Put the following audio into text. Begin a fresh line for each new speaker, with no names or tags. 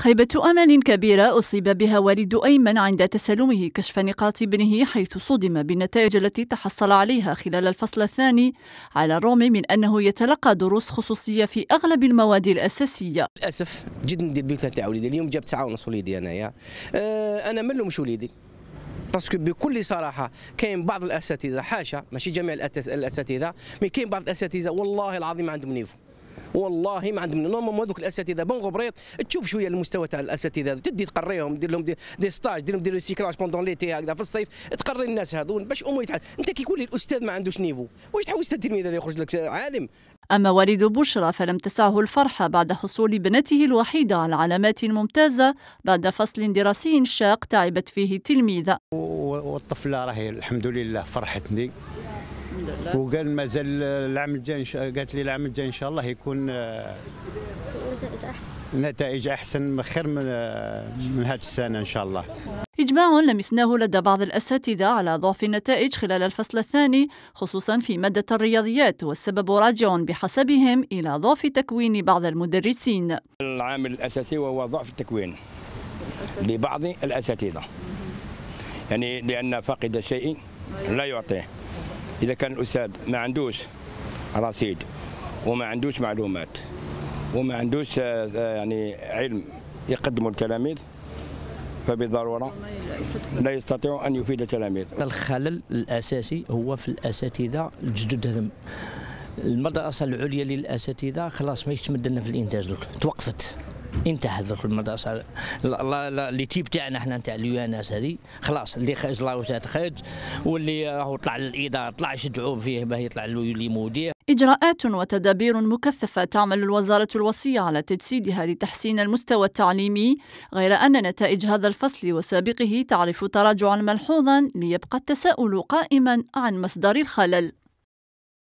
خيبة أمل كبيرة أصيب بها والد أيمن عند تسلمه كشف نقاط ابنه حيث صدم بالنتائج التي تحصل عليها خلال الفصل الثاني على الرغم من أنه يتلقى دروس خصوصية في أغلب المواد الأساسية للأسف
جد ندير بيوتنا تاع وليدي اليوم جاب تسعة ونص وليدي أنايا آه، أنا ما منلهمش وليدي باسكو بكل صراحه كاين بعض الاساتذه حاشا ماشي جميع الاساتذه مي كاين بعض الاساتذه والله العظيم عندهم نيفو والله ما عندهم نورمال هذوك الاساتذه بون غبريط تشوف شويه المستوى تاع الاساتذه تدي تقريهم دير لهم دي, ستاج دير لهم دي ريسيكلاج بوندون ليتي هكذا في الصيف تقري الناس هذو باش امور يتحل انت كي يقول لي الاستاذ ما عندوش نيفو واش تحوس التلميذ هذا يخرج لك عالم
أما والد بشرى فلم تسعه الفرحة بعد حصول ابنته الوحيدة على علامات ممتازه بعد فصل دراسي شاق تعبت فيه التلميذة
والطفلة راهي الحمد لله فرحتني وقال مازال العام الجاي قالت لي العام الجاي ان شاء الله يكون آه، نتائج احسن نتائج احسن خير من آه، من هذه السنه ان شاء الله
إجماع لمسناه لدى بعض الأساتذة على ضعف النتائج خلال الفصل الثاني خصوصا في مادة الرياضيات والسبب راجع بحسبهم إلى ضعف تكوين بعض المدرسين
العامل الأساسي وهو ضعف التكوين لبعض الأساتذة يعني لأن فاقد شيء لا يعطيه إذا كان الأستاذ ما عندوش رصيد وما عندوش معلومات وما عندوش آه، آه، يعني علم يقدمه للتلاميذ فبالضروره لا يستطيع ان يفيد
التلاميذ. الخلل الاساسي هو في الاساتذه الجدد هذم المدرسه العليا للاساتذه خلاص ما يتمدنا في الانتاج توقفت انتهت ذوك المدرسه اللي تيب تاعنا احنا تاع اليواناس هذه خلاص اللي خرج لاوجات خرج واللي راهو طلع للاداره طلع شدعوه فيه باه يطلع لي مدير
إجراءات وتدابير مكثفة تعمل الوزارة الوصية على تجسيدها لتحسين المستوى التعليمي غير أن نتائج هذا الفصل وسابقه تعرف تراجعا ملحوظا ليبقى التساؤل قائما عن مصدر الخلل